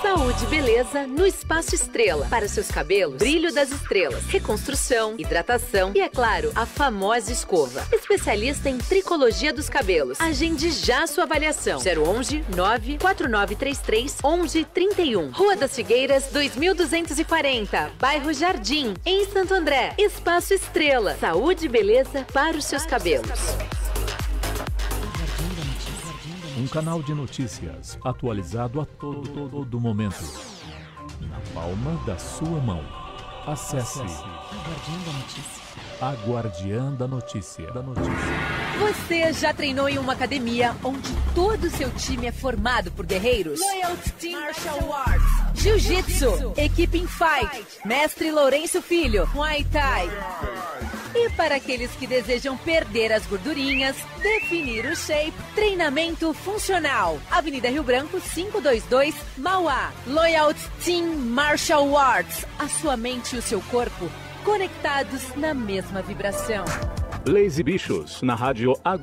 Saúde e beleza no Espaço Estrela. Para seus cabelos, brilho das estrelas, reconstrução, hidratação e, é claro, a famosa escova. Especialista em tricologia dos cabelos. Agende já sua avaliação. 011 94933 1131. Rua das Figueiras, 2240. Bairro Jardim, em Santo André. Espaço Estrela. Saúde e beleza para os seus cabelos um canal de notícias atualizado a todo, todo momento. Na palma da sua mão. Acesse. A Guardiã da Notícia. Da notícia. Você já treinou em uma academia onde todo o seu time é formado por guerreiros? Loyalty Team Martial Arts. Jiu-Jitsu. Jiu Equipe in Fight. Mestre Lourenço Filho. Muay Thai. E para aqueles que desejam perder as gordurinhas, definir o shape, treinamento funcional. Avenida Rio Branco 522, Mauá. Loyalt Team Martial Arts. A sua mente e o seu corpo conectados na mesma vibração. Lazy Bichos, na rádio A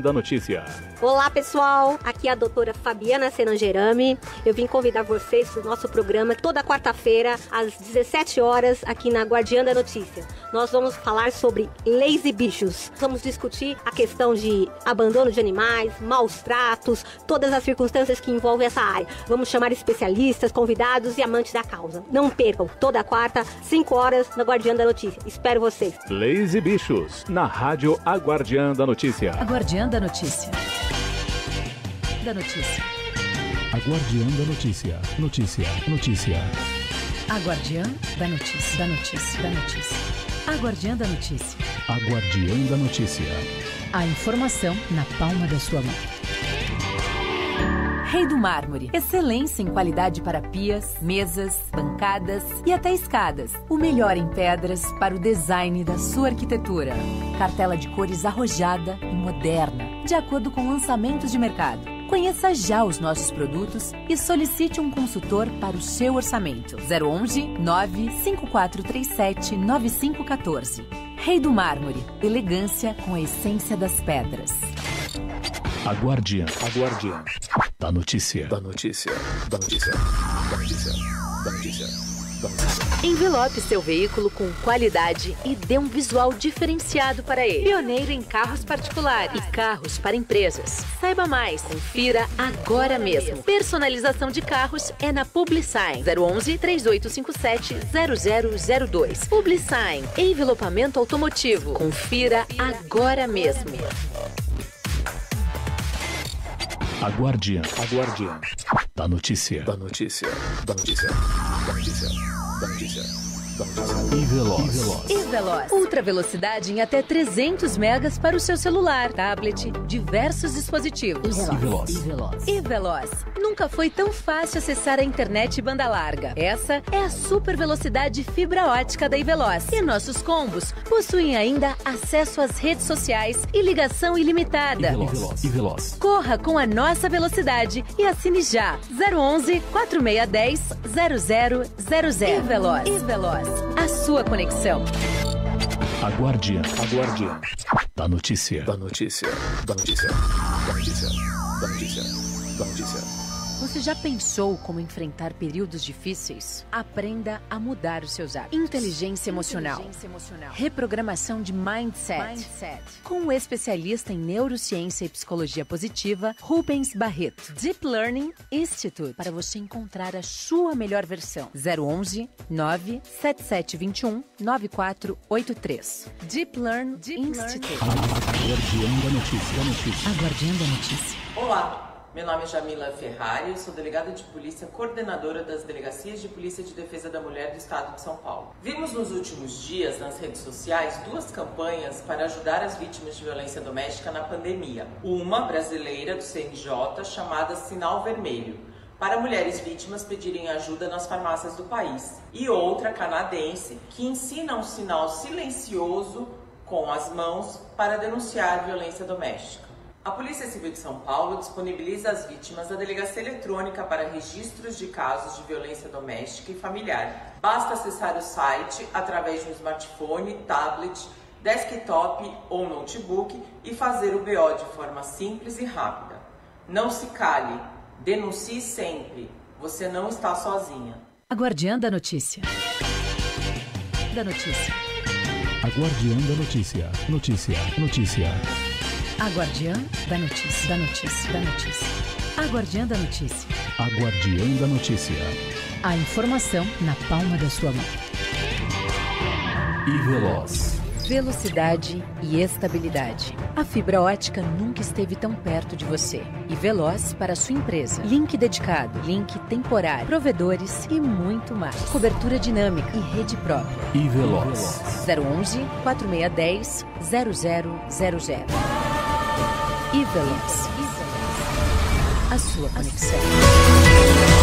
da Notícia. Olá, pessoal! Aqui é a doutora Fabiana Senangerami. Eu vim convidar vocês para o nosso programa toda quarta-feira, às 17 horas, aqui na Guardiã da Notícia. Nós vamos falar sobre leis e bichos. Vamos discutir a questão de abandono de animais, maus tratos, todas as circunstâncias que envolvem essa área. Vamos chamar especialistas, convidados e amantes da causa. Não percam, toda quarta, 5 horas, na Guardiã da Notícia. Espero vocês. Leis e bichos, na Rádio A Guardiã da Notícia. A Guardiã da Notícia da notícia. A Guardiã da Notícia. Notícia. Notícia. A Guardiã da Notícia. Da Notícia. Da Notícia. A Guardiã da Notícia. A Guardiã da Notícia. A informação na palma da sua mão. Rei do Mármore. Excelência em qualidade para pias, mesas, bancadas e até escadas. O melhor em pedras para o design da sua arquitetura. Cartela de cores arrojada e moderna, de acordo com lançamentos de mercado Conheça já os nossos produtos e solicite um consultor para o seu orçamento. 011 95437 9514. Rei do Mármore. Elegância com a essência das pedras. A Guardiã. A Guardiã. Da notícia. Da notícia. Da notícia. Da notícia. Da notícia. Envelope seu veículo com qualidade e dê um visual diferenciado para ele. Pioneiro em carros particulares e carros para empresas. Saiba mais, confira agora mesmo. Personalização de carros é na Publisign 011 3857 0002. Publisign, envelopamento automotivo. Confira agora mesmo. Aguardiã. Aguardiã. Da notícia. Da notícia. Da notícia. Da notícia. future. God bless. e veloz. E veloz. E veloz. Ultra velocidade em até 300 megas para o seu celular, tablet, diversos dispositivos. E veloz. E veloz. E veloz. Nunca foi tão fácil acessar a internet banda larga. Essa é a super velocidade fibra ótica da Iveloz. E nossos combos possuem ainda acesso às redes sociais e ligação ilimitada. E veloz. E veloz. Corra com a nossa velocidade e assine já 011 4610 0000. E veloz. E veloz sua conexão. Aguardia. Aguardia. Da notícia. Da notícia. Da notícia. Da notícia. Da notícia. Da notícia. Você já pensou como enfrentar períodos difíceis? Aprenda a mudar os seus hábitos. Inteligência emocional. Inteligência emocional. Reprogramação de mindset. mindset. Com o especialista em neurociência e psicologia positiva, Rubens Barreto. Deep Learning Institute. Para você encontrar a sua melhor versão. 011 97721 9483. Deep Learn Deep Institute. Learn. Aguardiando a notícia. notícia. Aguardiando a notícia. Olá. Meu nome é Jamila Ferrari, sou delegada de polícia, coordenadora das Delegacias de Polícia de Defesa da Mulher do Estado de São Paulo. Vimos nos últimos dias nas redes sociais duas campanhas para ajudar as vítimas de violência doméstica na pandemia. Uma brasileira do CNJ chamada Sinal Vermelho, para mulheres vítimas pedirem ajuda nas farmácias do país, e outra canadense que ensina um sinal silencioso com as mãos para denunciar violência doméstica. A Polícia Civil de São Paulo disponibiliza às vítimas a delegacia eletrônica para registros de casos de violência doméstica e familiar. Basta acessar o site através de um smartphone, tablet, desktop ou notebook e fazer o BO de forma simples e rápida. Não se cale, denuncie sempre. Você não está sozinha. A Guardiã da Notícia. Da Notícia. A Guardiã da Notícia. Notícia, notícia. A Guardiã da Notícia, da Notícia, da Notícia. A Guardiã da Notícia. A Guardiã da Notícia. A informação na palma da sua mão. E veloz. Velocidade e estabilidade. A fibra ótica nunca esteve tão perto de você. E veloz para sua empresa. Link dedicado, link temporário, provedores e muito mais. Cobertura dinâmica e rede própria. E veloz. 011 4610 0000. Evalence. A sua conexão.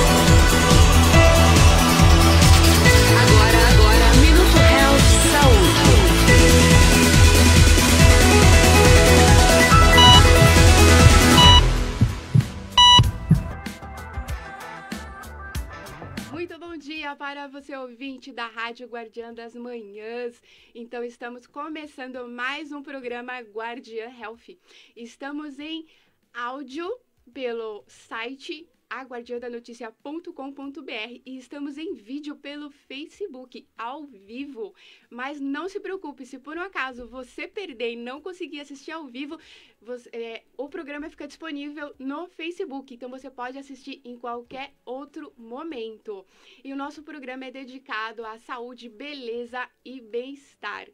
ouvinte da Rádio Guardiã das Manhãs. Então, estamos começando mais um programa Guardiã Health. Estamos em áudio pelo site aguardiandanoticia.com.br e estamos em vídeo pelo Facebook, ao vivo. Mas não se preocupe, se por um acaso você perder e não conseguir assistir ao vivo, você, é, o programa fica disponível no Facebook, então você pode assistir em qualquer outro momento. E o nosso programa é dedicado à saúde, beleza e bem-estar.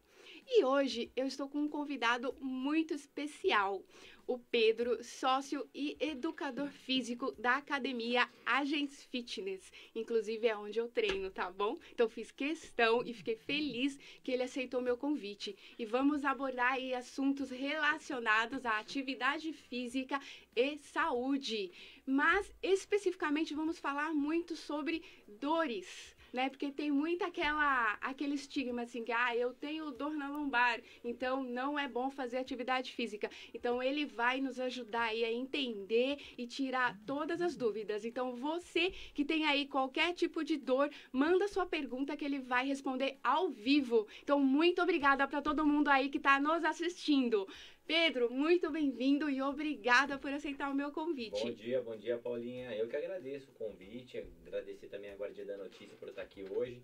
E hoje eu estou com um convidado muito especial o Pedro, sócio e educador físico da academia Agents Fitness. Inclusive é onde eu treino, tá bom? Então fiz questão e fiquei feliz que ele aceitou meu convite. E vamos abordar aí assuntos relacionados à atividade física e saúde. Mas especificamente vamos falar muito sobre dores né? Porque tem muito aquela, aquele estigma assim, que ah, eu tenho dor na lombar, então não é bom fazer atividade física. Então ele vai nos ajudar aí a entender e tirar todas as dúvidas. Então você que tem aí qualquer tipo de dor, manda sua pergunta que ele vai responder ao vivo. Então muito obrigada para todo mundo aí que está nos assistindo. Pedro, muito bem-vindo e obrigada por aceitar o meu convite. Bom dia, bom dia, Paulinha. Eu que agradeço o convite, agradecer também a Guardia da Notícia por estar aqui hoje,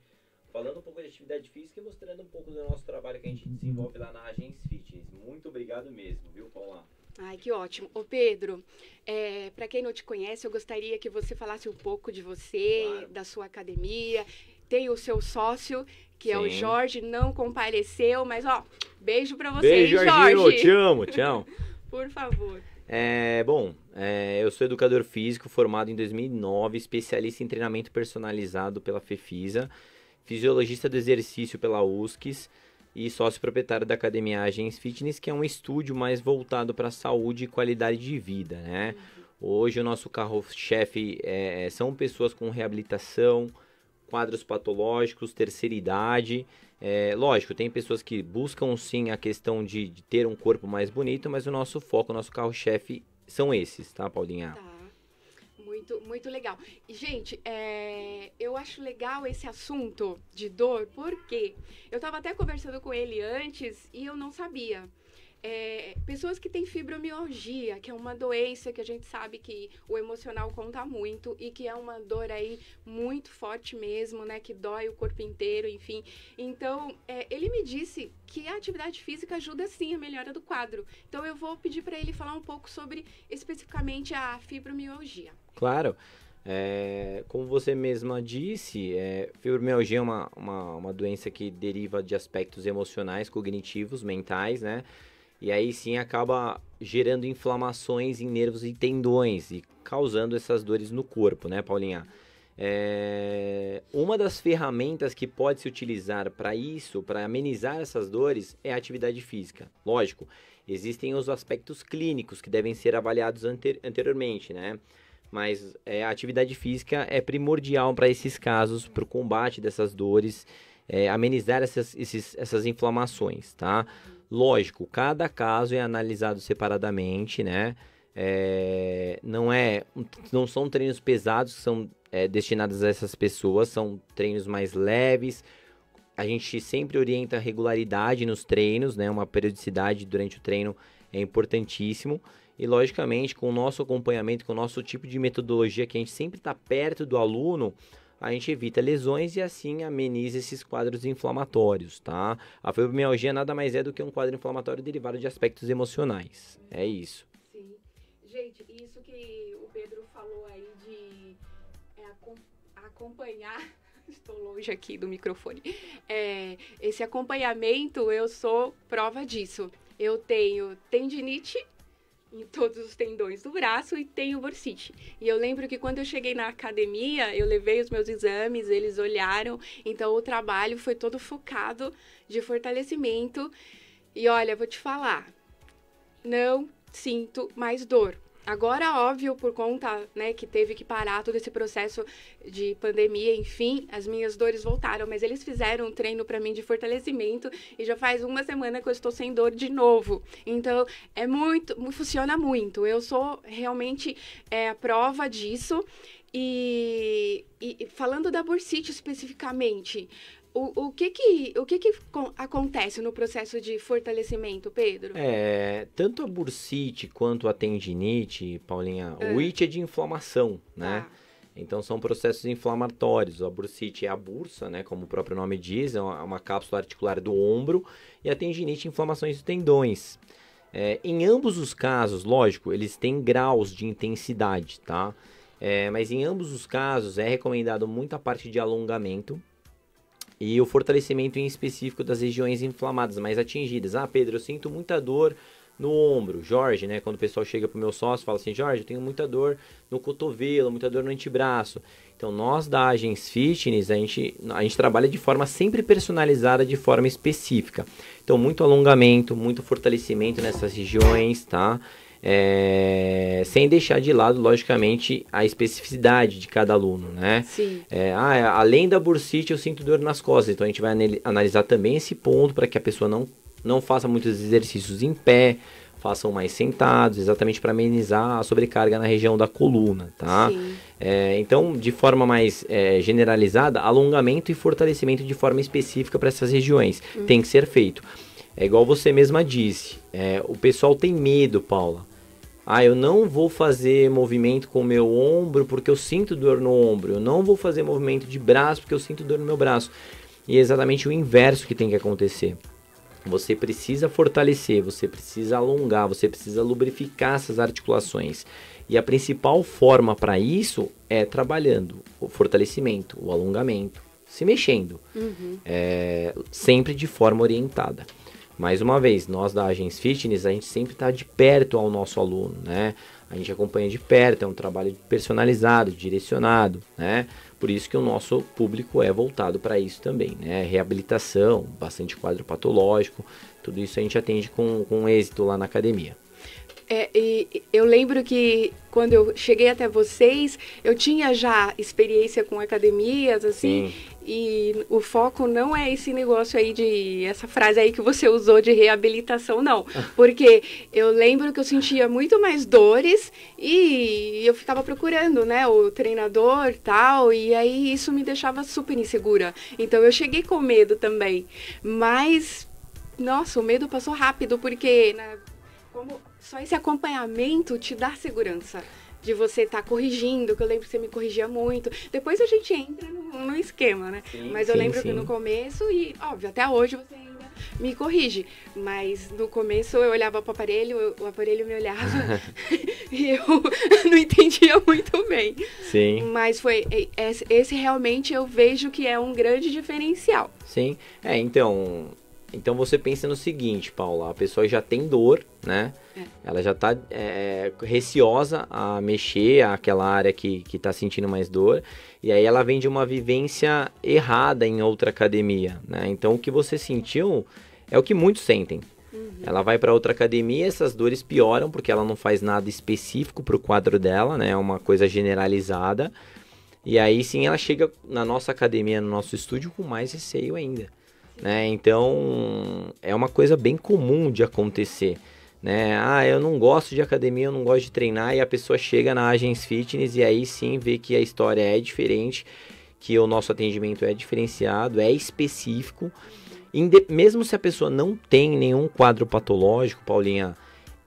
falando um pouco de atividade física e mostrando um pouco do nosso trabalho que a gente desenvolve lá na Agência Fitness. Muito obrigado mesmo, viu, Paula? Ai, que ótimo. Ô, Pedro, é, para quem não te conhece, eu gostaria que você falasse um pouco de você, claro. da sua academia. Tem o seu sócio que Sim. é o Jorge, não compareceu, mas ó, beijo para você, beijo, Jorginho, Jorge. Te amo, te amo. Por favor. É, bom, é, eu sou educador físico formado em 2009, especialista em treinamento personalizado pela Fefisa, fisiologista do exercício pela USCS e sócio proprietário da Academia Agência Fitness, que é um estúdio mais voltado para saúde e qualidade de vida, né? Uhum. Hoje o nosso carro-chefe é, são pessoas com reabilitação, quadros patológicos, terceira idade. É, lógico, tem pessoas que buscam sim a questão de, de, ter um corpo mais bonito, mas o nosso foco, o nosso carro-chefe são esses, tá, Paulinha? Tá. Muito, muito legal. E, gente, é, eu acho legal esse assunto de dor, porque eu estava até conversando com ele antes e eu não sabia é, pessoas que têm fibromialgia, que é uma doença que a gente sabe que o emocional conta muito e que é uma dor aí muito forte mesmo, né? Que dói o corpo inteiro, enfim. Então, é, ele me disse que a atividade física ajuda sim a melhora do quadro. Então, eu vou pedir para ele falar um pouco sobre especificamente a fibromialgia. Claro. É, como você mesma disse, é, fibromialgia é uma, uma, uma doença que deriva de aspectos emocionais, cognitivos, mentais, né? E aí sim acaba gerando inflamações em nervos e tendões e causando essas dores no corpo, né, Paulinha? É... Uma das ferramentas que pode se utilizar para isso, para amenizar essas dores, é a atividade física. Lógico, existem os aspectos clínicos que devem ser avaliados anter anteriormente, né? Mas é, a atividade física é primordial para esses casos, para o combate dessas dores, é, amenizar essas, esses, essas inflamações, tá? Lógico, cada caso é analisado separadamente, né? É, não é, não são treinos pesados que são é, destinados a essas pessoas, são treinos mais leves. A gente sempre orienta regularidade nos treinos, né? Uma periodicidade durante o treino é importantíssimo. E logicamente, com o nosso acompanhamento, com o nosso tipo de metodologia que a gente sempre está perto do aluno, a gente evita lesões e assim ameniza esses quadros inflamatórios, tá? A fibromialgia nada mais é do que um quadro inflamatório derivado de aspectos emocionais. É isso. Sim. Gente, isso que o Pedro falou aí de é, acompanhar estou longe aqui do microfone. É, esse acompanhamento, eu sou prova disso. Eu tenho tendinite em todos os tendões do braço e tenho bursite. E eu lembro que quando eu cheguei na academia, eu levei os meus exames, eles olharam, então o trabalho foi todo focado de fortalecimento. E olha, vou te falar, não sinto mais dor. Agora, óbvio, por conta né, que teve que parar todo esse processo de pandemia, enfim, as minhas dores voltaram. Mas eles fizeram um treino para mim de fortalecimento e já faz uma semana que eu estou sem dor de novo. Então, é muito, funciona muito. Eu sou realmente é, a prova disso. E, e falando da bursite especificamente, o, que que, o que que acontece no processo de fortalecimento, Pedro? É, tanto a bursite quanto a tendinite, Paulinha, o é. IT é de inflamação, né? Ah. Então são processos inflamatórios. A bursite é a bursa, né, como o próprio nome diz, é uma, é uma cápsula articular do ombro, e a tendinite, inflamações de tendões. É, em ambos os casos, lógico, eles têm graus de intensidade, tá? É, mas em ambos os casos é recomendado muita parte de alongamento, e o fortalecimento em específico das regiões inflamadas, mais atingidas. Ah, Pedro, eu sinto muita dor no ombro. Jorge, né? Quando o pessoal chega pro meu sócio, fala assim: Jorge, eu tenho muita dor no cotovelo, muita dor no antebraço. Então, nós da Agents Fitness, a gente, a gente trabalha de forma sempre personalizada, de forma específica. Então, muito alongamento, muito fortalecimento nessas regiões, tá? É, sem deixar de lado, logicamente, a especificidade de cada aluno, né? Sim. É, ah, é, além da bursite, eu sinto dor nas costas, então a gente vai analisar também esse ponto para que a pessoa não, não faça muitos exercícios em pé, façam mais sentados, exatamente para amenizar a sobrecarga na região da coluna, tá? É, então, de forma mais é, generalizada, alongamento e fortalecimento de forma específica para essas regiões hum. tem que ser feito. É igual você mesma disse, é, o pessoal tem medo, Paula. Ah, eu não vou fazer movimento com o meu ombro porque eu sinto dor no ombro. Eu não vou fazer movimento de braço porque eu sinto dor no meu braço. E é exatamente o inverso que tem que acontecer. Você precisa fortalecer, você precisa alongar, você precisa lubrificar essas articulações. E a principal forma para isso é trabalhando o fortalecimento, o alongamento, se mexendo, uhum. é, sempre de forma orientada. Mais uma vez, nós da Agência Fitness, a gente sempre está de perto ao nosso aluno, né? A gente acompanha de perto, é um trabalho personalizado, direcionado, né? Por isso que o nosso público é voltado para isso também, né? Reabilitação, bastante quadro patológico, tudo isso a gente atende com, com êxito lá na academia. É, e eu lembro que quando eu cheguei até vocês, eu tinha já experiência com academias, assim, Sim. E o foco não é esse negócio aí de essa frase aí que você usou de reabilitação, não. Porque eu lembro que eu sentia muito mais dores e eu ficava procurando, né, o treinador tal, e aí isso me deixava super insegura. Então eu cheguei com medo também. Mas, nossa, o medo passou rápido, porque né, como só esse acompanhamento te dá segurança de você estar tá corrigindo, que eu lembro que você me corrigia muito. Depois a gente entra no, no esquema, né? Sim, mas eu lembro sim. que no começo, e óbvio, até hoje você ainda me corrige. Mas no começo eu olhava para o aparelho, o aparelho me olhava e eu não entendia muito bem. Sim. Mas foi esse, esse realmente eu vejo que é um grande diferencial. Sim. É, então, então você pensa no seguinte, Paula, a pessoa já tem dor, né? É. Ela já está é, receosa a mexer aquela área que, que tá sentindo mais dor. E aí ela vem de uma vivência errada em outra academia, né? Então o que você sentiu é o que muitos sentem. Uhum. Ela vai para outra academia, essas dores pioram porque ela não faz nada específico para o quadro dela, né? É uma coisa generalizada. E aí sim ela chega na nossa academia, no nosso estúdio, com mais receio ainda. Né? Então é uma coisa bem comum de acontecer né? Ah, eu não gosto de academia, eu não gosto de treinar e a pessoa chega na Agens Fitness e aí sim vê que a história é diferente, que o nosso atendimento é diferenciado, é específico. Mesmo se a pessoa não tem nenhum quadro patológico, Paulinha,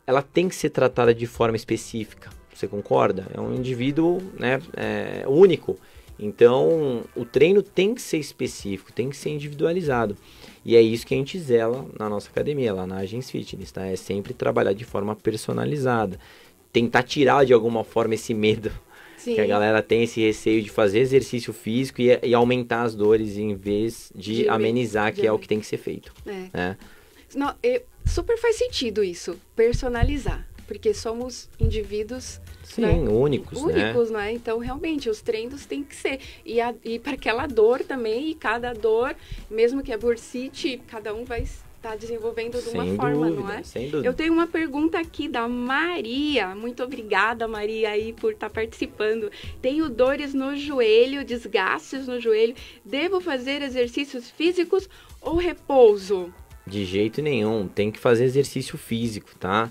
ela tem que ser tratada de forma específica. Você concorda? É um indivíduo né, é, único. Então, o treino tem que ser específico, tem que ser individualizado. E é isso que a gente zela na nossa academia, lá na Agence Fitness, tá? É sempre trabalhar de forma personalizada. Tentar tirar de alguma forma esse medo Sim. que a galera tem esse receio de fazer exercício físico e, e aumentar as dores em vez de, de amenizar, de... que é o que tem que ser feito. É. Né? Não, eu, é, super faz sentido isso, personalizar porque somos indivíduos Sim, né? únicos, né? únicos, né? né? Então, realmente, os treinos têm que ser. E, a, e para aquela dor também, e cada dor, mesmo que é bursite, tipo, cada um vai estar tá desenvolvendo de uma forma, não é? Sem dúvida. Eu tenho uma pergunta aqui da Maria. Muito obrigada, Maria, aí por estar tá participando. Tenho dores no joelho, desgastes no joelho. Devo fazer exercícios físicos ou repouso? De jeito nenhum, tem que fazer exercício físico, tá?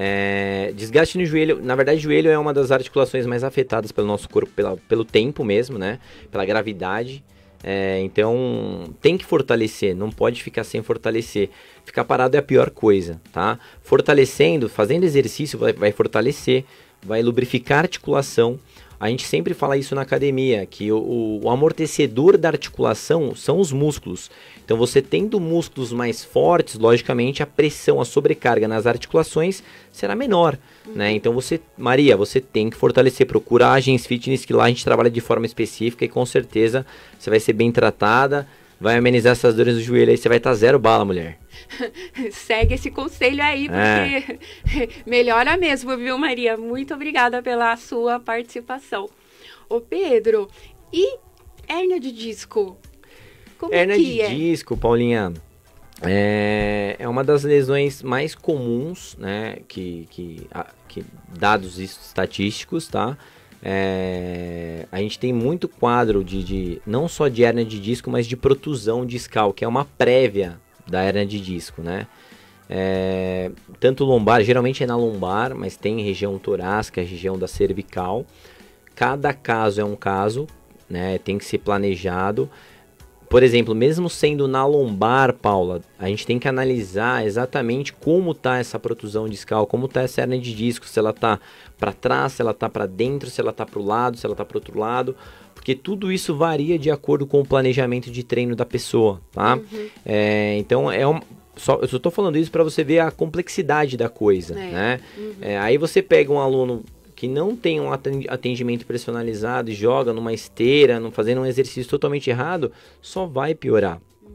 É, desgaste no joelho, na verdade, joelho é uma das articulações mais afetadas pelo nosso corpo, pela, pelo tempo mesmo, né? Pela gravidade. É, então tem que fortalecer, não pode ficar sem fortalecer. Ficar parado é a pior coisa, tá? Fortalecendo, fazendo exercício, vai, vai fortalecer, vai lubrificar a articulação, a gente sempre fala isso na academia, que o, o amortecedor da articulação são os músculos. Então, você tendo músculos mais fortes, logicamente, a pressão, a sobrecarga nas articulações será menor, né? Uhum. Então, você, Maria, você tem que fortalecer. Procura agentes fitness, que lá a gente trabalha de forma específica e com certeza você vai ser bem tratada vai amenizar essas dores no joelho aí, você vai estar tá zero bala, mulher. Segue esse conselho aí, é. porque é. melhora mesmo, viu, Maria? Muito obrigada pela sua participação. Ô, Pedro, e hérnia de disco? Como hérnia de é? disco, Paulinha, é, é uma das lesões mais comuns, né, que, que, que dados estatísticos, tá? É, a gente tem muito quadro de, de, não só de hernia de disco, mas de protusão discal, que é uma prévia da hernia de disco, né? É, tanto lombar, geralmente é na lombar, mas tem região torácica, região da cervical. Cada caso é um caso, né? Tem que ser planejado. Por exemplo, mesmo sendo na lombar, Paula, a gente tem que analisar exatamente como está essa protusão discal, como está essa hernia de disco, se ela está para trás, se ela está para dentro, se ela está para o lado, se ela está para outro lado, porque tudo isso varia de acordo com o planejamento de treino da pessoa, tá? Uhum. É, então é um, só, eu só estou falando isso para você ver a complexidade da coisa, é. né? Uhum. É, aí você pega um aluno que não tem um atendimento personalizado e joga numa esteira, não fazendo um exercício totalmente errado, só vai piorar. Uhum.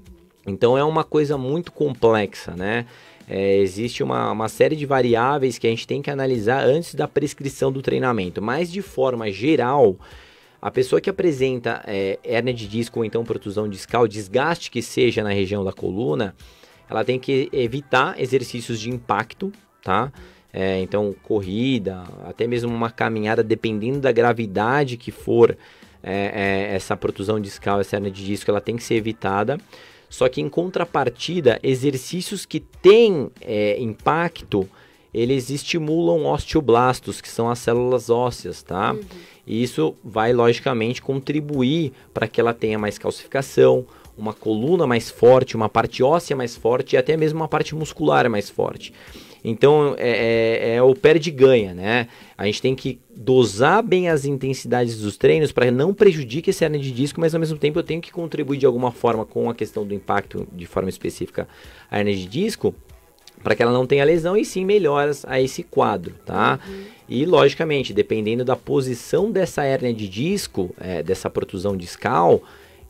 Então é uma coisa muito complexa, né? É, existe uma, uma série de variáveis que a gente tem que analisar antes da prescrição do treinamento, mas de forma geral, a pessoa que apresenta é, hernia de disco ou então protusão discal, desgaste que seja na região da coluna, ela tem que evitar exercícios de impacto, tá? É, então, corrida, até mesmo uma caminhada, dependendo da gravidade que for é, é, essa protusão discal, essa hernia de disco, ela tem que ser evitada. Só que em contrapartida, exercícios que têm é, impacto, eles estimulam osteoblastos, que são as células ósseas, tá? Uhum. E isso vai, logicamente, contribuir para que ela tenha mais calcificação, uma coluna mais forte, uma parte óssea mais forte e até mesmo uma parte muscular mais forte. Então é, é, é o perde ganha, né? A gente tem que dosar bem as intensidades dos treinos para não prejudique esse hernia de disco, mas ao mesmo tempo eu tenho que contribuir de alguma forma com a questão do impacto de forma específica a hernia de disco para que ela não tenha lesão e sim melhoras a esse quadro, tá? Uhum. E logicamente, dependendo da posição dessa hernia de disco, é, dessa protusão discal,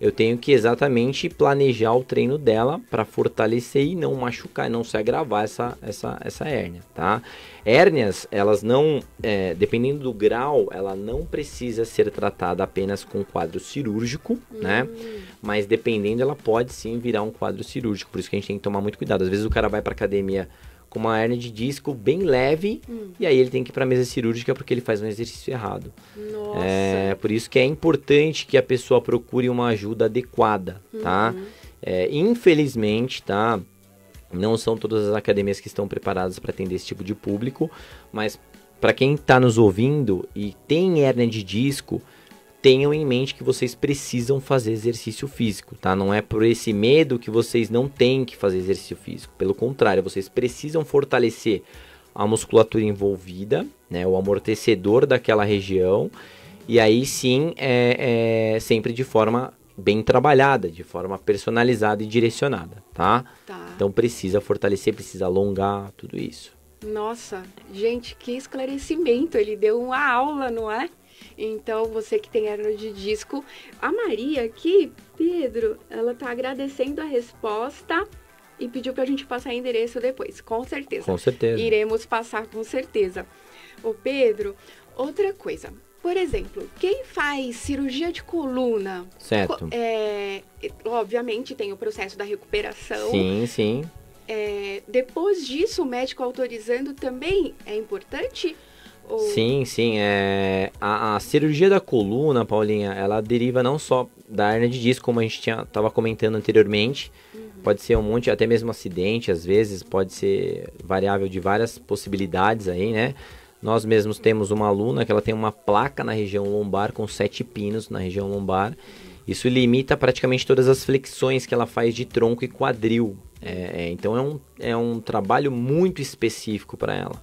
eu tenho que exatamente planejar o treino dela para fortalecer e não machucar, não se agravar essa, essa, essa hérnia, tá? Hérnias, elas não, é, dependendo do grau, ela não precisa ser tratada apenas com quadro cirúrgico, né? hum. né? Mas dependendo, ela pode sim virar um quadro cirúrgico, por isso que a gente tem que tomar muito cuidado. Às vezes o cara vai para academia com uma hernia de disco bem leve hum. e aí ele tem que ir para mesa cirúrgica porque ele faz um exercício errado. Nossa. É por isso que é importante que a pessoa procure uma ajuda adequada, tá? uhum. tá? É, infelizmente, tá? Não são todas as academias que estão preparadas para atender esse tipo de público, mas para quem está nos ouvindo e tem hernia de disco, tenham em mente que vocês precisam fazer exercício físico, tá? Não é por esse medo que vocês não têm que fazer exercício físico. Pelo contrário, vocês precisam fortalecer a musculatura envolvida, né? O amortecedor daquela região. E aí sim, é, é sempre de forma bem trabalhada, de forma personalizada e direcionada, tá? tá? Então precisa fortalecer, precisa alongar, tudo isso. Nossa, gente, que esclarecimento! Ele deu uma aula, não é? Então, você que tem hernia de disco, a Maria aqui, Pedro, ela tá agradecendo a resposta e pediu pra gente passar endereço depois, com certeza. Com certeza. Iremos passar com certeza. O Pedro, outra coisa. Por exemplo, quem faz cirurgia de coluna, certo. É, obviamente tem o processo da recuperação. Sim, sim. É, depois disso, o médico autorizando também é importante? Ou... Sim, sim. É... A, a, cirurgia da coluna, Paulinha, ela deriva não só da hernia de disco, como a gente estava comentando anteriormente. Uhum. Pode ser um monte, até mesmo acidente, às vezes, pode ser variável de várias possibilidades aí, né? Nós mesmos temos uma aluna que ela tem uma placa na região lombar com sete pinos na região lombar. Isso limita praticamente todas as flexões que ela faz de tronco e quadril. É, é então é um, é um trabalho muito específico para ela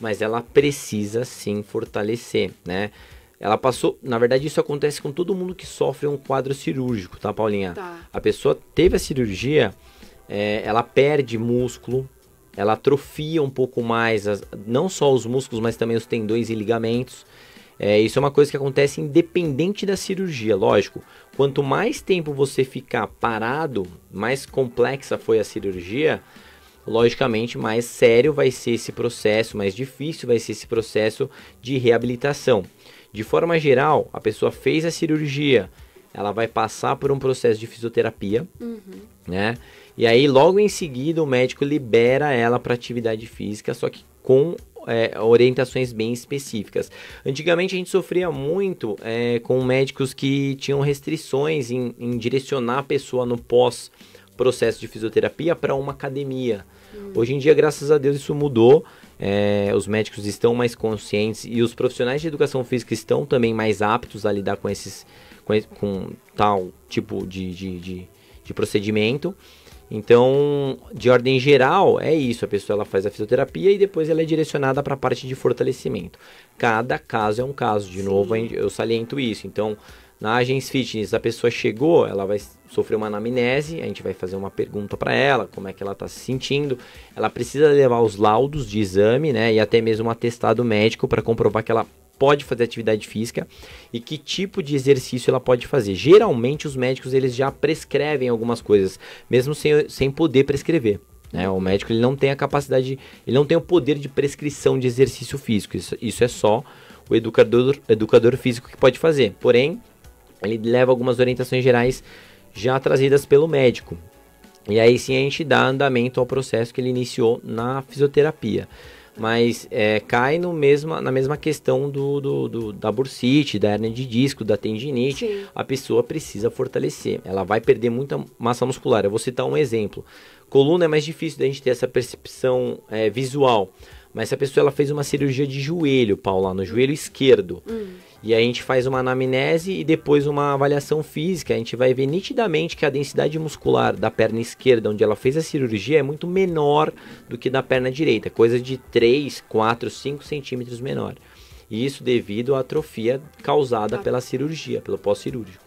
mas ela precisa sim fortalecer, né? Ela passou, na verdade, isso acontece com todo mundo que sofre um quadro cirúrgico, tá, Paulinha? Tá. A pessoa teve a cirurgia, é, ela perde músculo, ela atrofia um pouco mais, as, não só os músculos, mas também os tendões e ligamentos. É, isso é uma coisa que acontece independente da cirurgia, lógico. Quanto mais tempo você ficar parado, mais complexa foi a cirurgia, logicamente mais sério vai ser esse processo, mais difícil vai ser esse processo de reabilitação. De forma geral, a pessoa fez a cirurgia, ela vai passar por um processo de fisioterapia, uhum. né? E aí, logo em seguida, o médico libera ela para atividade física, só que com é, orientações bem específicas. Antigamente a gente sofria muito é, com médicos que tinham restrições em, em direcionar a pessoa no pós processo de fisioterapia para uma academia. Hoje em dia, graças a Deus, isso mudou. É, os médicos estão mais conscientes e os profissionais de educação física estão também mais aptos a lidar com esses com, com tal tipo de, de, de, de procedimento. Então, de ordem geral, é isso. A pessoa ela faz a fisioterapia e depois ela é direcionada para a parte de fortalecimento. Cada caso é um caso. De Sim. novo, eu saliento isso. Então, na agência fitness, a pessoa chegou, ela vai sofrer uma anamnese, a gente vai fazer uma pergunta para ela, como é que ela está se sentindo. Ela precisa levar os laudos de exame, né, e até mesmo um atestado médico para comprovar que ela pode fazer atividade física e que tipo de exercício ela pode fazer. Geralmente os médicos eles já prescrevem algumas coisas, mesmo sem, sem poder prescrever. Né? O médico ele não tem a capacidade, ele não tem o poder de prescrição de exercício físico. Isso, isso é só o educador, educador físico que pode fazer. Porém, ele leva algumas orientações gerais já trazidas pelo médico. E aí sim a gente dá andamento ao processo que ele iniciou na fisioterapia. Mas é, cai no mesma, na mesma questão do, do, do da bursite, da hernia de disco, da tendinite. Sim. A pessoa precisa fortalecer. Ela vai perder muita massa muscular. Eu vou citar um exemplo. Coluna é mais difícil da gente ter essa percepção é, visual. Mas essa pessoa ela fez uma cirurgia de joelho, Paula, no joelho esquerdo. Hum. E a gente faz uma anamnese e depois uma avaliação física. A gente vai ver nitidamente que a densidade muscular da perna esquerda, onde ela fez a cirurgia, é muito menor do que da perna direita, coisa de 3, 4, 5 centímetros menor. E isso devido à atrofia causada tá. pela cirurgia, pelo pós-cirúrgico.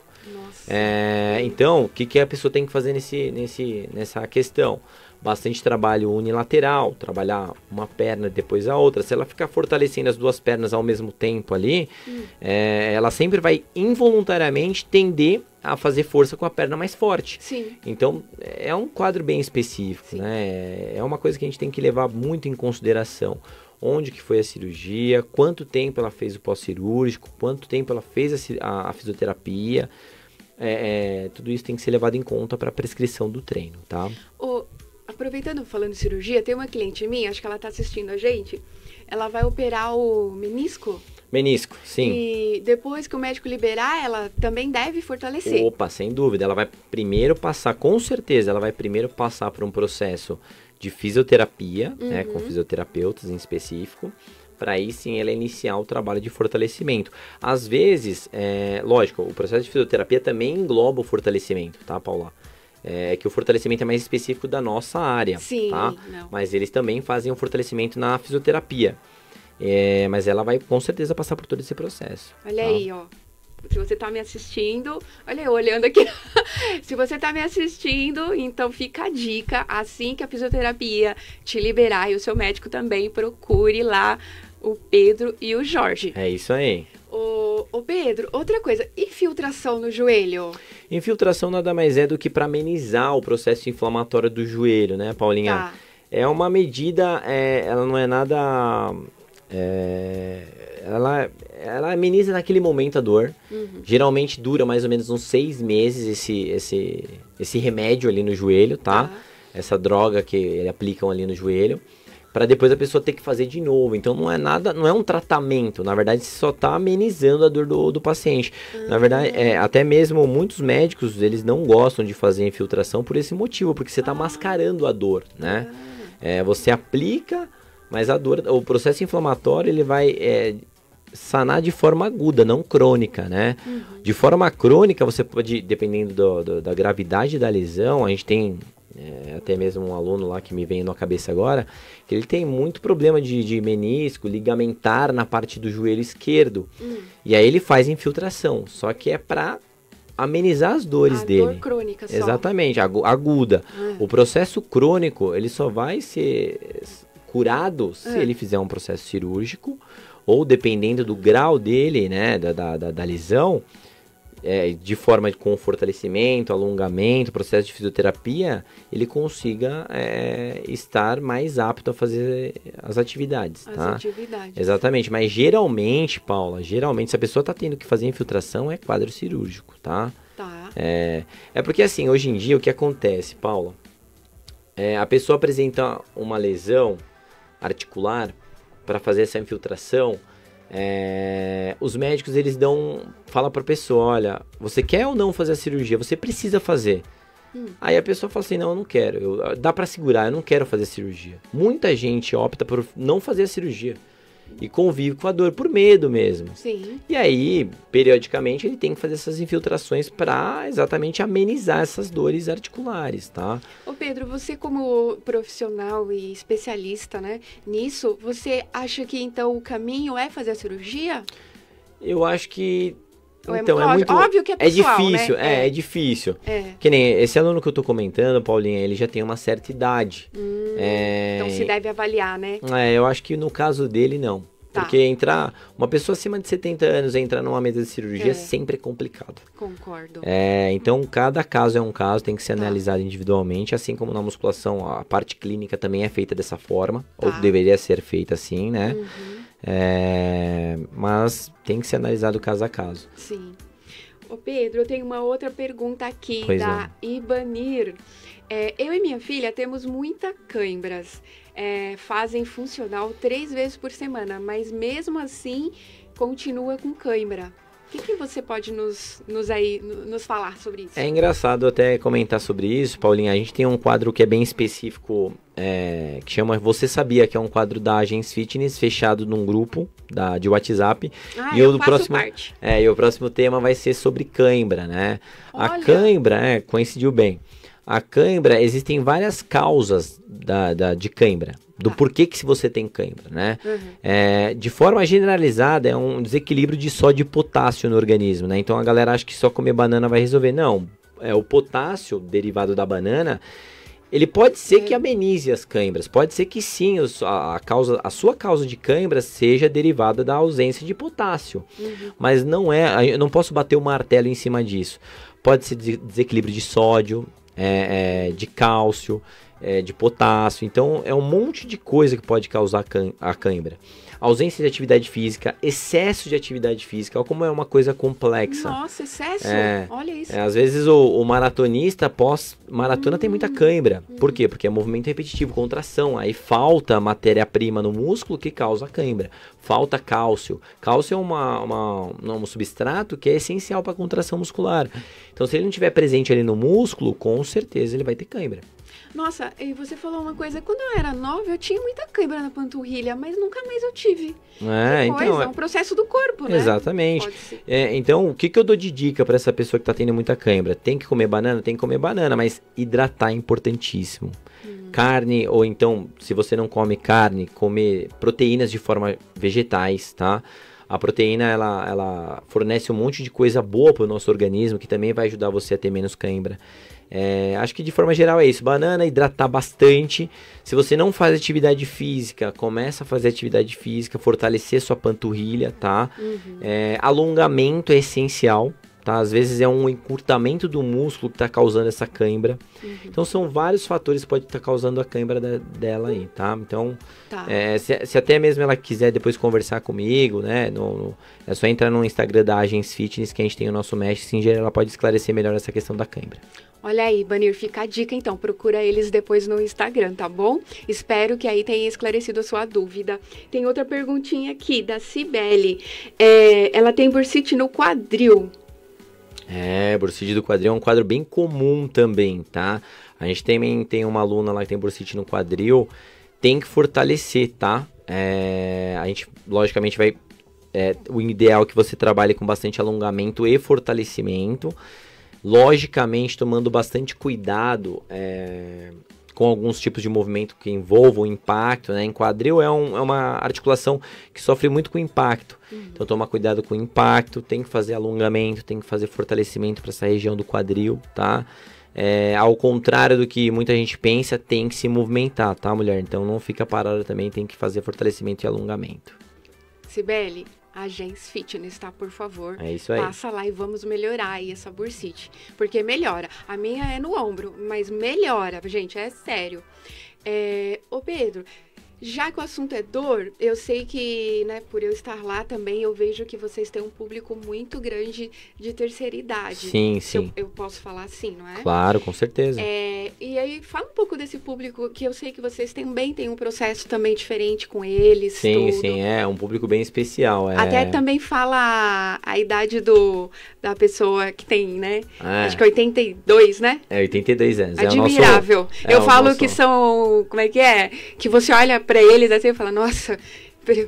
É, então, o que, que a pessoa tem que fazer nesse, nesse, nessa questão? Bastante trabalho unilateral, trabalhar uma perna depois a outra. Se ela ficar fortalecendo as duas pernas ao mesmo tempo ali, hum. é, ela sempre vai involuntariamente tender a fazer força com a perna mais forte. Sim. Então, é um quadro bem específico, Sim. né? É uma coisa que a gente tem que levar muito em consideração onde que foi a cirurgia, quanto tempo ela fez o pós-cirúrgico, quanto tempo ela fez a, a, a fisioterapia, é, é, tudo isso tem que ser levado em conta para a prescrição do treino, tá? O, aproveitando, falando de cirurgia, tem uma cliente minha, acho que ela está assistindo a gente, ela vai operar o menisco. Menisco, sim. E depois que o médico liberar, ela também deve fortalecer. Opa, sem dúvida. Ela vai primeiro passar, com certeza, ela vai primeiro passar por um processo de fisioterapia, uhum. né, com uhum. fisioterapeutas em específico, para aí sim ela iniciar o trabalho de fortalecimento. Às vezes, é, lógico, o processo de fisioterapia também engloba o fortalecimento, tá, Paula? É que o fortalecimento é mais específico da nossa área, tá? sim, tá? Não. Mas eles também fazem o um fortalecimento na fisioterapia. É, mas ela vai com certeza passar por todo esse processo. Olha tá? aí, ó se você está me assistindo, olha eu olhando aqui. se você está me assistindo, então fica a dica, assim que a fisioterapia te liberar e o seu médico também procure lá o Pedro e o Jorge. É isso aí. O, o Pedro, outra coisa, infiltração no joelho. Infiltração nada mais é do que para amenizar o processo inflamatório do joelho, né, Paulinha? Tá. É uma medida, é, ela não é nada. É, ela, ela ameniza naquele momento a dor. Uhum. Geralmente dura mais ou menos uns seis meses esse, esse, esse remédio ali no joelho, tá? tá. Essa droga que eles aplicam ali no joelho para depois a pessoa ter que fazer de novo. Então não é nada, não é um tratamento. Na verdade, você só está amenizando a dor do, do paciente. Uhum. Na verdade, é, até mesmo muitos médicos eles não gostam de fazer infiltração por esse motivo, porque você está ah. mascarando a dor, né? Ah. É, você aplica, mas a dor, o processo inflamatório ele vai é, sanar de forma aguda, não crônica, né? Uhum. De forma crônica, você pode, dependendo do, do, da gravidade da lesão, a gente tem é, até mesmo um aluno lá que me vem na cabeça agora, que ele tem muito problema de, de menisco, ligamentar na parte do joelho esquerdo. Hum. E aí ele faz infiltração, só que é para amenizar as dores a dele. Dor crônica só. Exatamente, aguda. Hum. O processo crônico, ele só vai ser curado se ah. ele fizer um processo cirúrgico ou dependendo do grau dele, né, da, da, da, da é, de forma com fortalecimento, alongamento, processo de fisioterapia, ele consiga é, estar mais apto a fazer as atividades. As tá? atividades. Exatamente, mas geralmente, Paula, geralmente se a pessoa está tendo que fazer infiltração é quadro cirúrgico, tá? Tá. É, é porque assim, hoje em dia o que acontece, Paula? É, a pessoa apresenta uma lesão articular para fazer essa infiltração, é, os médicos eles dão fala para pessoa olha você quer ou não fazer a cirurgia você precisa fazer hum. aí a pessoa fala assim não eu não quero eu, dá para segurar eu não quero fazer a cirurgia muita gente opta por não fazer a cirurgia e convive com a dor por medo mesmo. Sim. E aí, periodicamente, ele tem que fazer essas infiltrações para exatamente amenizar essas dores articulares, tá? Ô Pedro, você como profissional e especialista, né, nisso, você acha que então o caminho é fazer a cirurgia? Eu acho que então, é, muito. Óbvio que é, é pessoal, É difícil, né? é, é, é difícil. É. Que nem esse aluno que eu tô comentando, Paulinha, ele já tem uma certa idade. Hum, é, então se deve avaliar, né? É, eu acho que no caso dele, não. Tá. Porque entrar. Uma pessoa acima de 70 anos entrar numa mesa de cirurgia é. sempre é complicado. Concordo. É, então, cada caso é um caso, tem que ser tá. analisado individualmente, assim como na musculação, a parte clínica também é feita dessa forma, tá. ou deveria ser feita assim, né? Uhum. É, mas tem que ser analisado caso a caso. Sim. Ô Pedro, eu tenho uma outra pergunta aqui pois da é. Ibanir. É, eu e minha filha temos muita cãibras. É, fazem funcional três vezes por semana, mas mesmo assim continua com cãibra. O que, que você pode nos, nos, aí, nos falar sobre isso? É engraçado até comentar sobre isso, Paulinha. A gente tem um quadro que é bem específico, é, que chama Você Sabia, que é um quadro da Agência Fitness, fechado num grupo da, de WhatsApp. Ah, e eu o próximo, parte. É, e o próximo tema vai ser sobre cãibra, né? Olha. A cãibra, é, coincidiu bem. A cãibra, existem várias causas da, da de cãibra, do tá. porquê que você tem cãibra, né? Uhum. É, de forma generalizada, é um desequilíbrio de sódio e potássio no organismo, né? Então a galera acha que só comer banana vai resolver. Não, é o potássio derivado da banana, ele pode ser que uhum. amenize as câimbras, pode ser que sim, a, causa, a sua causa de câimbra seja derivada da ausência de potássio. Uhum. Mas não é, eu não posso bater o martelo em cima disso. Pode ser desequilíbrio de sódio, é, é, de cálcio, é, de potássio. Então é um monte de coisa que pode causar a cãibra ausência de atividade física, excesso de atividade física. Olha como é uma coisa complexa. Nossa, excesso? É, Olha isso. É, às vezes o, o maratonista pós-maratona hum. tem muita hum. cãibra. Hum. Por quê? Porque é movimento repetitivo, contração. Aí falta matéria-prima no músculo que causa a cãibra. Falta cálcio. Cálcio é uma, uma, um substrato que é essencial para a contração muscular. Então, se ele não estiver presente ali no músculo, com certeza ele vai ter cãibra. Nossa, e você falou uma coisa. Quando eu era nova, eu tinha muita câimbra na panturrilha, mas nunca mais eu tive. É, então. É, é um processo do corpo, né? Exatamente. É, então, o que, que eu dou de dica para essa pessoa que tá tendo muita câimbra? Tem que comer banana? Tem que comer banana, mas hidratar é importantíssimo. Hum. Carne, ou então, se você não come carne, comer proteínas de forma vegetais, tá? A proteína ela, ela fornece um monte de coisa boa para o nosso organismo que também vai ajudar você a ter menos cãibra. É, acho que de forma geral é isso. Banana, hidratar bastante. Se você não faz atividade física, começa a fazer atividade física, fortalecer sua panturrilha, tá? Uhum. É, alongamento é essencial. Tá? Às vezes é um encurtamento do músculo que está causando essa cãibra. Uhum. Então são vários fatores que podem estar tá causando a cãibra de, dela aí, tá? Então, tá. É, se, se, até mesmo ela quiser depois conversar comigo, né? No, no, é só entrar no Instagram da Agens Fitness que a gente tem o nosso mestre Singer, ela pode esclarecer melhor essa questão da cãibra. Olha aí, Banir, fica a dica então, procura eles depois no Instagram, tá bom? Espero que aí tenha esclarecido a sua dúvida. Tem outra perguntinha aqui da Cibele. É, ela tem bursite no quadril. É, bursite do quadril é um quadro bem comum também, tá? A gente também tem uma aluna lá que tem bursite no quadril, tem que fortalecer, tá? É, a gente, logicamente, vai. É, o ideal é que você trabalhe com bastante alongamento e fortalecimento. Logicamente, tomando bastante cuidado é, com alguns tipos de movimento que envolvam impacto, né? Em quadril é, um, é uma articulação que sofre muito com impacto. Uhum. Então toma cuidado com o impacto, tem que fazer alongamento, tem que fazer fortalecimento para essa região do quadril, tá? É, ao contrário do que muita gente pensa, tem que se movimentar, tá, mulher? Então não fica parada também, tem que fazer fortalecimento e alongamento. Sibeli, a Gens Fitness, tá? Por favor. É isso aí. Passa lá e vamos melhorar aí essa bursite. Porque melhora. A minha é no ombro, mas melhora, gente, é sério. É... Ô, Pedro, já que o assunto é dor, eu sei que, né, por eu estar lá também, eu vejo que vocês têm um público muito grande de terceira idade. Sim, sim. Eu, eu posso falar assim, não é? Claro, com certeza. É, e aí, fala um pouco desse público, que eu sei que vocês também têm um processo também diferente com eles. Sim, tudo. sim, é um público bem especial. É... Até também fala a, idade do, da pessoa que tem, né? É. Acho que 82, né? É, 82 anos. É Admirável. É nosso, eu falo nosso... que são, como é que é? Que você olha para eles, assim, eu falo, nossa,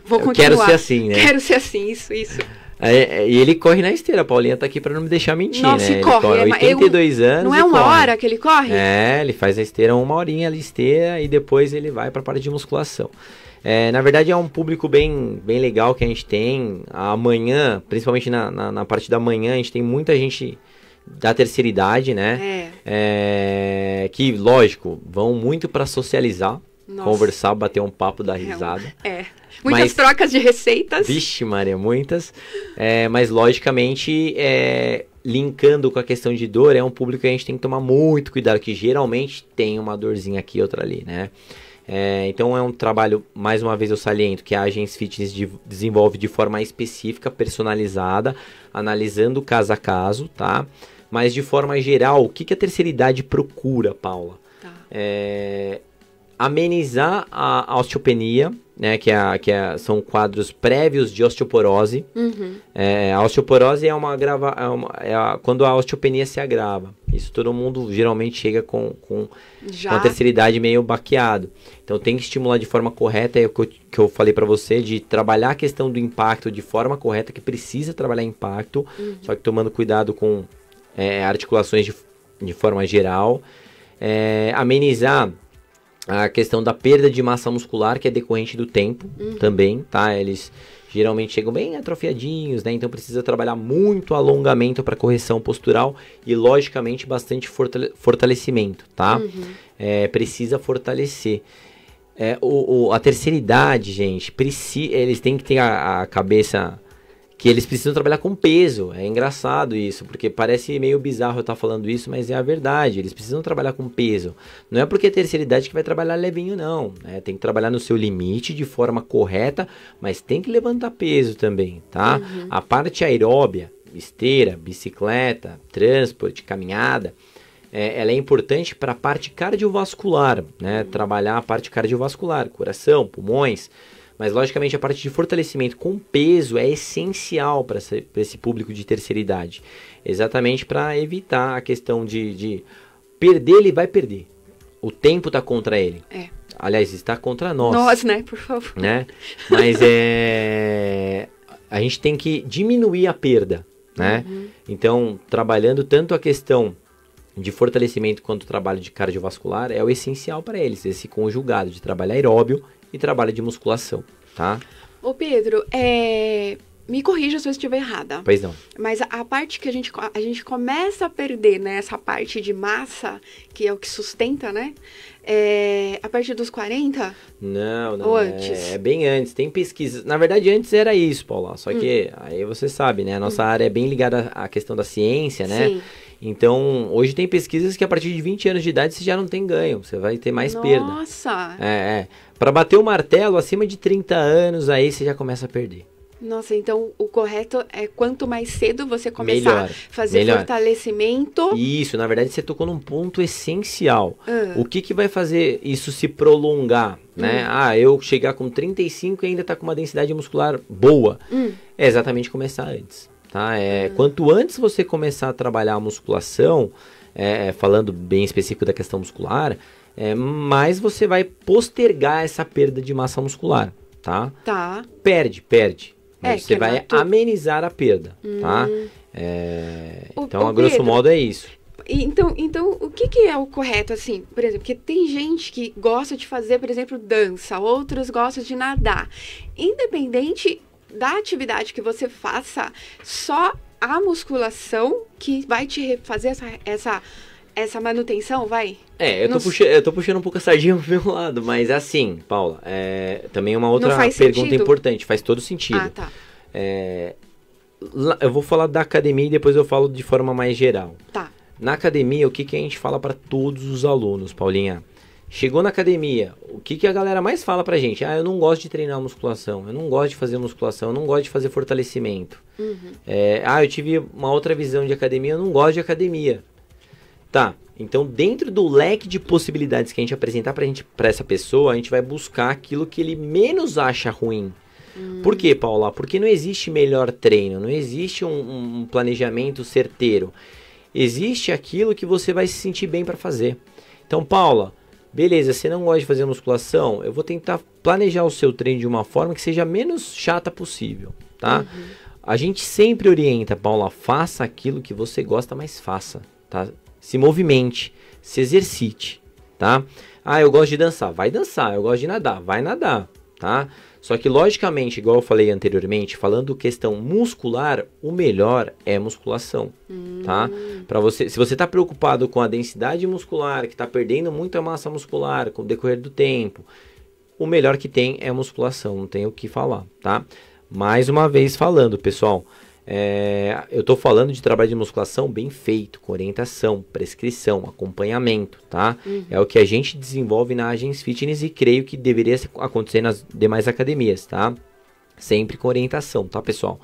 vou continuar. Eu quero ser assim, né? Quero ser assim, isso, isso. E ele corre na esteira, a Paulinha tá aqui para não me deixar mentir, Nossa, né? Ele corre, corre 82 é, eu, anos. Não é uma corre. hora que ele corre? É, ele faz a esteira uma horinha ali esteira e depois ele vai para parte de musculação. É, na verdade é um público bem, bem legal que a gente tem. Amanhã, principalmente na, na, na parte da manhã, a gente tem muita gente da terceira idade, né? É. É, que, lógico, vão muito para socializar nossa. conversar, bater um papo, dar é risada. É. Muitas mas, trocas de receitas. Vixe, Maria, muitas. É, mas, logicamente, é, linkando com a questão de dor, é um público que a gente tem que tomar muito cuidado, que geralmente tem uma dorzinha aqui outra ali, né? É, então é um trabalho, mais uma vez eu saliento, que a Agência Fitness de, desenvolve de forma específica, personalizada, analisando caso a caso, tá? Mas de forma geral, o que, que a terceira idade procura, Paula? Tá. É, amenizar a, a osteopenia, né, que, é, que é, são quadros prévios de osteoporose. Uhum. É, a osteoporose é uma agrava, é, uma, é a, quando a osteopenia se agrava. Isso todo mundo geralmente chega com, com, com a terceira idade meio baqueado. Então tem que estimular de forma correta, é o que eu, que eu falei para você, de trabalhar a questão do impacto de forma correta, que precisa trabalhar impacto, uhum. só que tomando cuidado com é, articulações de, de forma geral. É, amenizar a questão da perda de massa muscular que é decorrente do tempo uhum. também, tá? Eles geralmente chegam bem atrofiadinhos, né? Então precisa trabalhar muito alongamento para correção postural e logicamente bastante fortale fortalecimento, tá? Uhum. É, precisa fortalecer. É, o, o, a terceira idade, gente, eles têm que ter a, a cabeça que eles precisam trabalhar com peso. É engraçado isso, porque parece meio bizarro eu estar tá falando isso, mas é a verdade. Eles precisam trabalhar com peso. Não é porque é terceira idade que vai trabalhar levinho, não. É, tem que trabalhar no seu limite de forma correta, mas tem que levantar peso também, tá? Uhum. A parte aeróbia, esteira, bicicleta, transporte, caminhada. É, ela é importante para a parte cardiovascular, né? Uhum. Trabalhar a parte cardiovascular, coração, pulmões. Mas, logicamente, a parte de fortalecimento com peso é essencial para esse público de terceira idade. Exatamente para evitar a questão de, de perder, ele vai perder. O tempo está contra ele. É. Aliás, está contra nós. Nós, né? Por favor. Né? Mas é... a gente tem que diminuir a perda, né? Uhum. Então, trabalhando tanto a questão de fortalecimento quanto o trabalho de cardiovascular é o essencial para eles, esse conjugado de trabalho aeróbio e trabalha de musculação, tá? Ô Pedro, é... me corrija se eu estiver errada. Pois não. Mas a, parte que a gente, a gente começa a perder, né? Essa parte de massa, que é o que sustenta, né? É... A partir dos 40? Não, não. Ou antes? É, é bem antes. Tem pesquisas. Na verdade, antes era isso, Paula. Só hum. que hum. aí você sabe, né? A nossa hum. área é bem ligada à questão da ciência, né? Sim. Então, hoje tem pesquisas que a partir de 20 anos de idade você já não tem ganho, você vai ter mais Nossa. perda. Nossa! É, é. Para bater o martelo acima de 30 anos, aí você já começa a perder. Nossa, então o correto é quanto mais cedo você começar melhor, a fazer melhor. fortalecimento. Isso, na verdade você tocou num ponto essencial. Ah. O que, que vai fazer isso se prolongar? Né? Hum. Ah, eu chegar com 35 e ainda tá com uma densidade muscular boa. Hum. É exatamente começar antes. Tá? É, hum. Quanto antes você começar a trabalhar a musculação, é, é, falando bem específico da questão muscular, é, mais você vai postergar essa perda de massa muscular, tá? Tá. Perde, perde. É, você vai amenizar a perda, tá? Hum. É, então, a grosso Pedro, modo, é isso. Então, então o que, que, é o correto, assim, por exemplo? Porque tem gente que gosta de fazer, por exemplo, dança, outros gostam de nadar. Independente da atividade que você faça, só a musculação que vai te fazer essa, essa, essa manutenção, vai? É, eu tô, puxando eu tô puxando um pouco a sardinha pro meu lado, mas assim, Paula, é, também uma outra pergunta sentido. importante, faz todo sentido. Ah, tá. É, eu vou falar da academia e depois eu falo de forma mais geral. Tá. Na academia, o que, que a gente fala para todos os alunos, Paulinha? Chegou na academia, o que, que a galera mais fala pra gente? Ah, eu não gosto de treinar musculação, eu não gosto de fazer musculação, eu não gosto de fazer fortalecimento. Uhum. É, ah, eu tive uma outra visão de academia, eu não gosto de academia. Tá, então dentro do leque de possibilidades que a gente apresentar pra, gente, pra essa pessoa, a gente vai buscar aquilo que ele menos acha ruim. Uhum. Por quê, Paula? Porque não existe melhor treino, não existe um, um planejamento certeiro. Existe aquilo que você vai se sentir bem para fazer. Então, Paula, Beleza, você não gosta de fazer musculação? Eu vou tentar planejar o seu treino de uma forma que seja menos chata possível, tá? Uhum. A gente sempre orienta, Paula, faça aquilo que você gosta, mas faça, tá? Se movimente, se exercite, tá? Ah, eu gosto de dançar, vai dançar. Eu gosto de nadar, vai nadar, tá? Só que, logicamente, igual eu falei anteriormente, falando questão muscular, o melhor é musculação, tá? hum. tá? Para você, se você está preocupado com a densidade muscular, que está perdendo muita massa muscular com o decorrer do tempo, o melhor que tem é musculação, não tem o que falar, tá? Mais uma vez falando, pessoal, é, eu estou falando de trabalho de musculação bem feito, com orientação, prescrição, acompanhamento, tá? Uhum. É o que a gente desenvolve na Agência Fitness e creio que deveria acontecer nas demais academias, tá? Sempre com orientação, tá, pessoal?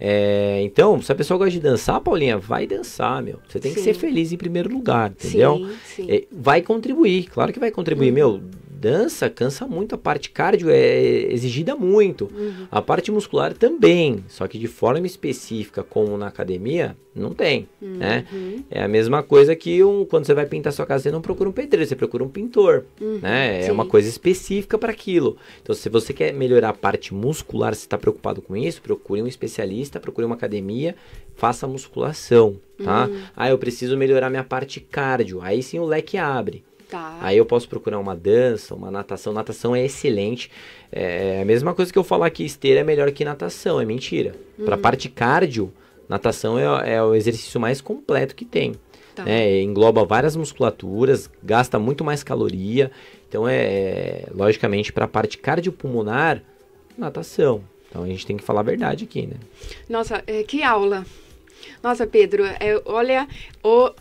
É, então, se a pessoa gosta de dançar, Paulinha, vai dançar, meu. Você tem sim. que ser feliz em primeiro lugar, entendeu? Sim, sim. É, vai contribuir, claro que vai contribuir, uhum. meu dança cansa muito a parte cardio, é exigida muito. Uhum. A parte muscular também, só que de forma específica, como na academia, não tem, né? uhum. né? É a mesma coisa que um, quando você vai pintar sua casa, você não procura um pedreiro, você procura um pintor, uhum. né? É Sim. uma coisa específica para aquilo. Então, se você quer melhorar a parte muscular, se está preocupado com isso, procure um especialista, procure uma academia, faça musculação, tá? Uhum. Ah, eu preciso melhorar minha parte cardio. Aí sim o leque abre. Tá. Aí eu posso procurar uma dança, uma natação. Natação é excelente. É, é a mesma coisa que eu falar que esteira é melhor que natação, é mentira. Uhum. Para parte cardio, natação é, é o exercício mais completo que tem. Tá. É, engloba várias musculaturas, gasta muito mais caloria. Então é, é logicamente, para a parte cardiopulmonar, natação. Então a gente tem que falar a verdade aqui, né? Nossa, que aula! Nossa, Pedro, é, olha,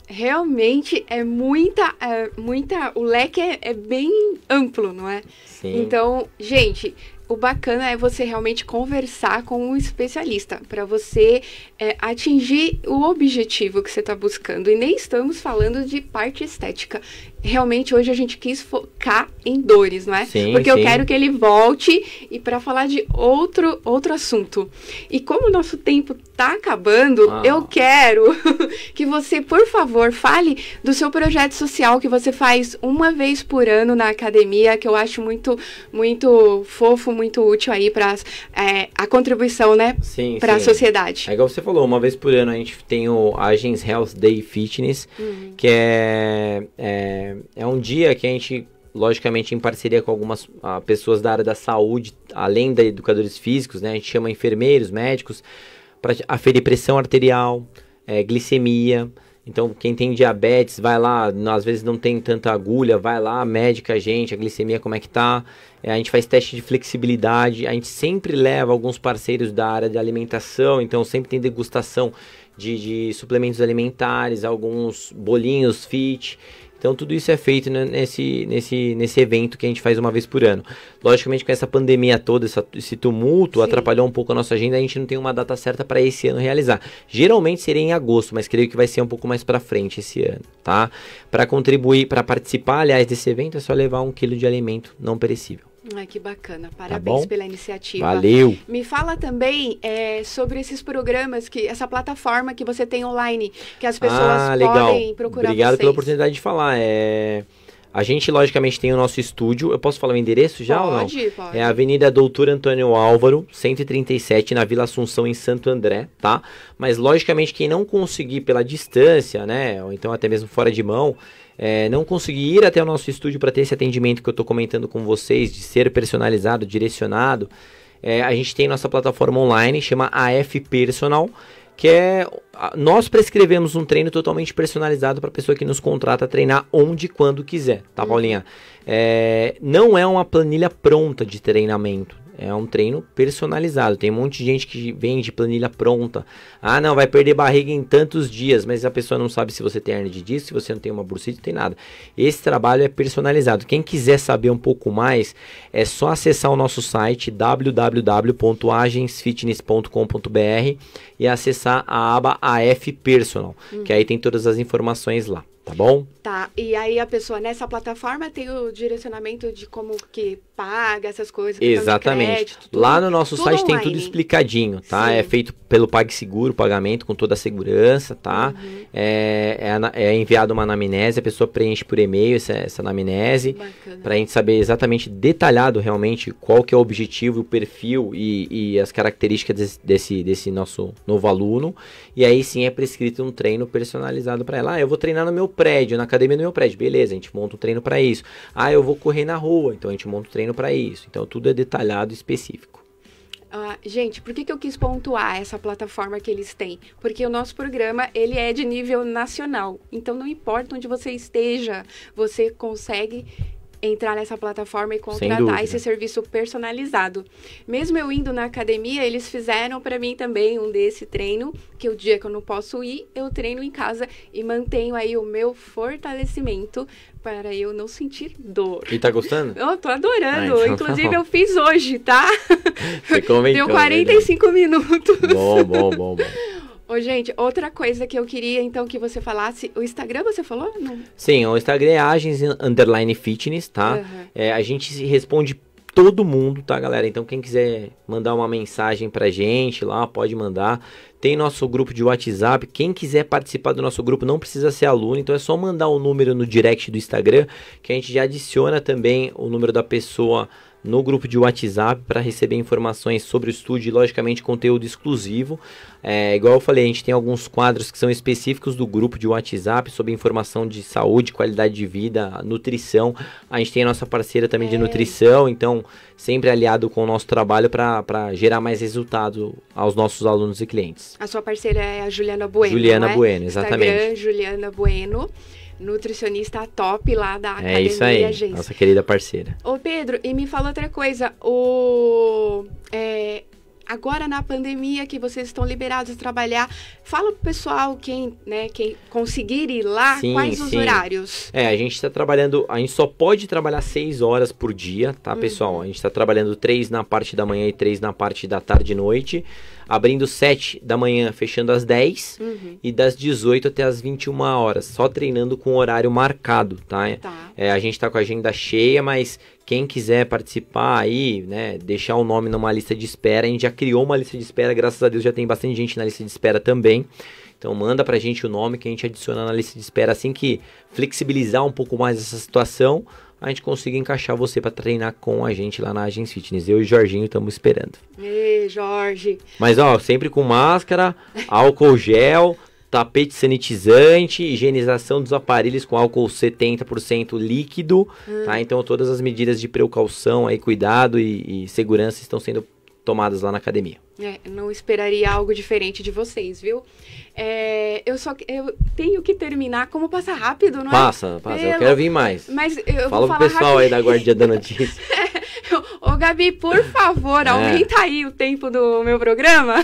realmente é muita, é, muita. O leque é, é, bem amplo, não é? Sim. Então, gente. O bacana é você realmente conversar com um especialista para você é, atingir o objetivo que você está buscando. E nem estamos falando de parte estética realmente hoje a gente quis focar em dores, não é? Sim, Porque sim. eu quero que ele volte e para falar de outro outro assunto. E como o nosso tempo tá acabando, ah. eu quero que você, por favor, fale do seu projeto social que você faz uma vez por ano na academia, que eu acho muito muito fofo, muito útil aí para é, a contribuição, né? Sim. Para a sociedade. É igual você falou, uma vez por ano a gente tem o Agens Health Day Fitness, uhum. que é, é é, é, um dia que a gente, logicamente, em parceria com algumas a, ah, pessoas da área da saúde, além de educadores físicos, né? A gente chama enfermeiros, médicos, para aferir pressão arterial, é, glicemia. Então, quem tem diabetes, vai lá, às vezes não tem tanta agulha, vai lá, médica a gente, a glicemia como é que tá. É, a gente faz teste de flexibilidade, a gente sempre leva alguns parceiros da área de alimentação, então sempre tem degustação de, de suplementos alimentares, alguns bolinhos fit. Então tudo isso é feito né, nesse, nesse, nesse evento que a gente faz uma vez por ano. Logicamente, com essa pandemia toda, essa, esse tumulto Sim. atrapalhou um pouco a nossa agenda, a gente não tem uma data certa para esse ano realizar. Geralmente seria em agosto, mas creio que vai ser um pouco mais para frente esse ano, tá? Para contribuir, para participar, aliás, desse evento, é só levar um quilo de alimento não perecível. Ai, que bacana. Tá Parabéns tá pela iniciativa. Valeu. Me fala também é, sobre esses programas, que essa plataforma que você tem online, que as pessoas ah, podem procurar Obrigado vocês. pela oportunidade de falar. É... A gente, logicamente, tem o nosso estúdio. Eu posso falar o endereço já pode, ou não? Pode. É a Avenida Doutor Antônio Álvaro, 137, na Vila Assunção, em Santo André, tá? Mas, logicamente, quem não conseguir pela distância, né? Ou então até mesmo fora de mão, é, não conseguir ir até o nosso estúdio para ter esse atendimento que eu estou comentando com vocês, de ser personalizado, direcionado, é, a gente tem nossa plataforma online, chama AF Personal, que é nós prescrevemos um treino totalmente personalizado para a pessoa que nos contrata treinar onde e quando quiser, tá, uhum. Paulinha? É, não é uma planilha pronta de treinamento, é um treino personalizado. Tem um monte de gente que vende planilha pronta. Ah, não, vai perder barriga em tantos dias, mas a pessoa não sabe se você tem hernia de disco, se você não tem uma bursite, não tem nada. Esse trabalho é personalizado. Quem quiser saber um pouco mais, é só acessar o nosso site www.agensfitness.com.br e acessar a aba AF Personal, hum. que aí tem todas as informações lá. Tá bom? Tá. E aí a pessoa nessa plataforma tem o direcionamento de como que paga essas coisas. Exatamente. Crédito, tudo, Lá no nosso site online. tem tudo explicadinho, tá? É sim. É feito pelo PagSeguro, pagamento com toda a segurança, tá? Uhum. É, é, é, enviado uma anamnese, a pessoa preenche por e-mail essa, essa anamnese. Pra gente saber exatamente detalhado realmente qual que é o objetivo, o perfil e, e as características desse, desse, desse nosso novo aluno. E aí sim é prescrito um treino personalizado para ela. Ah, eu vou treinar no meu prédio, na academia do meu prédio. Beleza, a gente monta um treino para isso. Ah, eu vou correr na rua, então a gente monta um treino para isso. Então tudo é detalhado e específico. Ah, gente, por que, que eu quis pontuar essa plataforma que eles têm? Porque o nosso programa, ele é de nível nacional. Então, não importa onde você esteja, você consegue entrar nessa plataforma e contratar esse serviço personalizado. Mesmo eu indo na academia, eles fizeram para mim também um desse treino, que o dia que eu não posso ir, eu treino em casa e mantenho aí o meu fortalecimento para eu não sentir dor. E tá gostando? Eu tô adorando. Ah, então tá Inclusive, tá eu fiz hoje, tá? Você comentou, Deu 45 né? minutos. Bom, bom, bom, bom. Ô, gente, outra coisa que eu queria, então, que você falasse. O Instagram, você falou? Não. Sim, o Instagram é Agens Underline Fitness, tá? Uhum. É, a gente responde todo mundo, tá, galera? Então, quem quiser mandar uma mensagem pra gente lá, pode mandar. Tem nosso grupo de WhatsApp. Quem quiser participar do nosso grupo não precisa ser aluno, então é só mandar o um número no direct do Instagram, que a gente já adiciona também o número da pessoa no grupo de WhatsApp para receber informações sobre o estúdio e, logicamente, conteúdo exclusivo. É, igual eu falei, a gente tem alguns quadros que são específicos do grupo de WhatsApp sobre informação de saúde, qualidade de vida, nutrição. A gente tem a nossa parceira também é. de nutrição, então sempre aliado com o nosso trabalho para gerar mais resultado aos nossos alunos e clientes. A sua parceira é a Juliana Bueno. Juliana é? Bueno, exatamente. Instagram, Juliana Bueno nutricionista top lá da é academia. É isso aí, nossa querida parceira. Ô Pedro, e me fala outra coisa, o é, agora na pandemia que vocês estão liberados a trabalhar. Fala pro pessoal quem, né, quem conseguir ir lá, sim, quais sim. os horários? É, a gente está trabalhando, a gente só pode trabalhar seis horas por dia, tá, hum. pessoal? A gente está trabalhando três na parte da manhã e três na parte da tarde e noite. Abrindo 7 da manhã, fechando às 10 uhum. e das 18 até às 21 horas, só treinando com horário marcado, tá? tá. É, a gente está com a agenda cheia, mas quem quiser participar aí, né, deixar o nome numa lista de espera, a gente já criou uma lista de espera, graças a Deus já tem bastante gente na lista de espera também. Então manda pra gente o nome que a gente adiciona na lista de espera assim que flexibilizar um pouco mais essa situação, a gente consiga encaixar você para treinar com a gente lá na Agência Fitness. Eu e o Jorginho estamos esperando. Ei, Jorge. Mas ó, sempre com máscara, álcool gel, tapete sanitizante, higienização dos aparelhos com álcool 70% líquido, tá? hum. tá? Então todas as medidas de precaução aí, cuidado e, e segurança estão sendo tomadas lá na academia. É, não esperaria algo diferente de vocês, viu? É, eu só eu tenho que terminar como passa rápido, não passa, é? Passa, passa. Eu quero vir mais. Mas eu Fala pro pessoal rápido. aí da Guardia da Notícia. Ô, Gabi, por favor, é. aumenta aí o tempo do meu programa.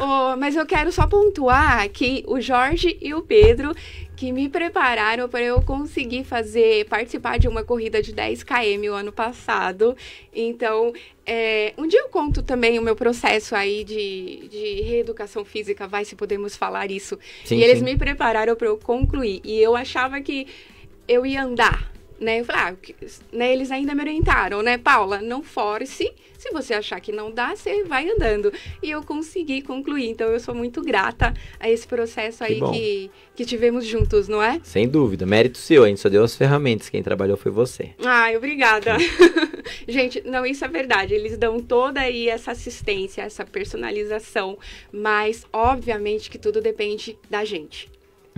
oh, mas eu quero só pontuar que o Jorge e o Pedro que me prepararam para eu conseguir fazer participar de uma corrida de 10 km o ano passado. Então, é, um dia eu conto também o meu processo processo aí de, de reeducação física, vai se podemos falar isso. Sim, e eles sim. me prepararam para eu concluir. E eu achava que eu ia andar né? Eu falei, ah, né, eles ainda me orientaram, né, Paula, não force. Se você achar que não dá, você vai andando. E eu consegui concluir. Então eu sou muito grata a esse processo aí que, que, que, tivemos juntos, não é? Sem dúvida, mérito seu, a gente só deu as ferramentas, quem trabalhou foi você. Ai, obrigada. gente, não, isso é verdade. Eles dão toda aí essa assistência, essa personalização, mas obviamente que tudo depende da gente.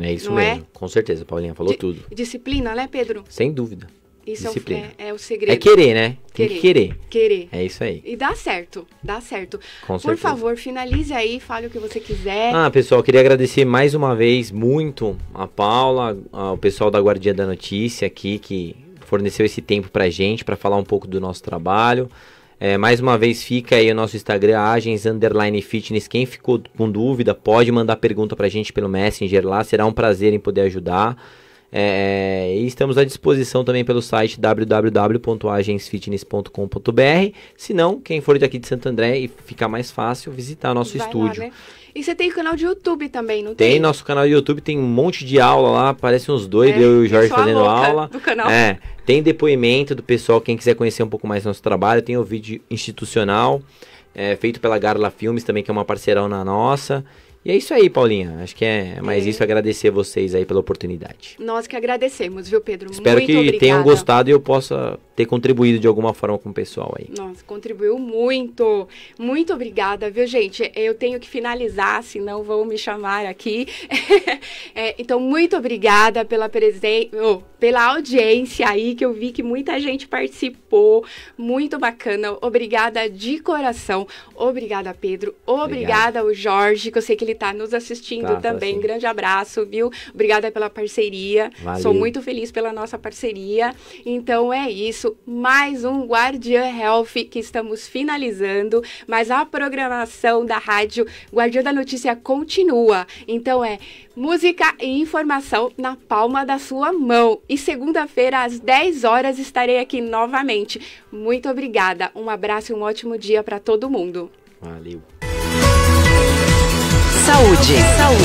É isso é? mesmo, é? com certeza. Paulinha falou Di tudo. Disciplina, né, Pedro? Sem dúvida. Isso disciplina. É, o, é, é o segredo. É querer, né? Tem querer, que querer. Querer. É isso aí. E dá certo, dá certo. Com Por certeza. favor, finalize aí, fale o que você quiser. Ah, pessoal, queria agradecer mais uma vez muito a Paula, ao pessoal da Guardia da Notícia aqui que forneceu esse tempo pra gente para falar um pouco do nosso trabalho. É, mais uma vez fica aí o nosso Instagram, Agens Underline Fitness. Quem ficou com dúvida, pode mandar pergunta pra gente pelo Messenger lá. Será um prazer em poder ajudar. É, e estamos à disposição também pelo site www.agensfitness.com.br. Se não, quem for daqui de Santo André e ficar mais fácil, visitar nosso Vai estúdio. Lá, né? E você tem canal de YouTube também, não tem? Tem nosso canal de YouTube, tem um monte de aula lá, parece uns dois, é, eu e o Jorge fazendo aula. Do canal. É, tem depoimento do pessoal, quem quiser conhecer um pouco mais nosso trabalho, tem o vídeo institucional, é, feito pela Garla Filmes também, que é uma parceirão na nossa. E é isso aí, Paulinha. Acho que é mais é. isso. Agradecer vocês aí pela oportunidade. Nós que agradecemos, viu, Pedro? Espero muito que obrigada. tenham gostado e eu possa ter contribuído de alguma forma com o pessoal aí. Nossa, contribuiu muito. Muito obrigada, viu, gente? Eu tenho que finalizar, senão vão me chamar aqui. é, então, muito obrigada pela presença, oh, pela audiência aí, que eu vi que muita gente participou. Muito bacana. Obrigada de coração. Obrigada, Pedro. Obrigada, Obrigado. o Jorge, que eu sei que ele ele está nos assistindo tá, também. assim. Grande abraço, viu? Obrigada pela parceria. Valeu. Sou muito feliz pela nossa parceria. Então é isso. Mais um Guardiã Health que estamos finalizando, mas a programação da rádio Guardiã da Notícia continua. Então é música e informação na palma da sua mão. E segunda-feira, às 10 horas, estarei aqui novamente. Muito obrigada. Um abraço e um ótimo dia para todo mundo. Valeu. Saúde. Saúde.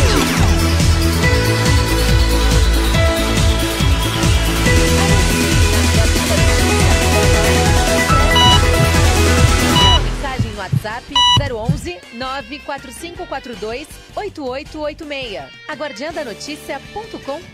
Mensagem no WhatsApp 011 94542 8886. Aguardiandonotícia.com.br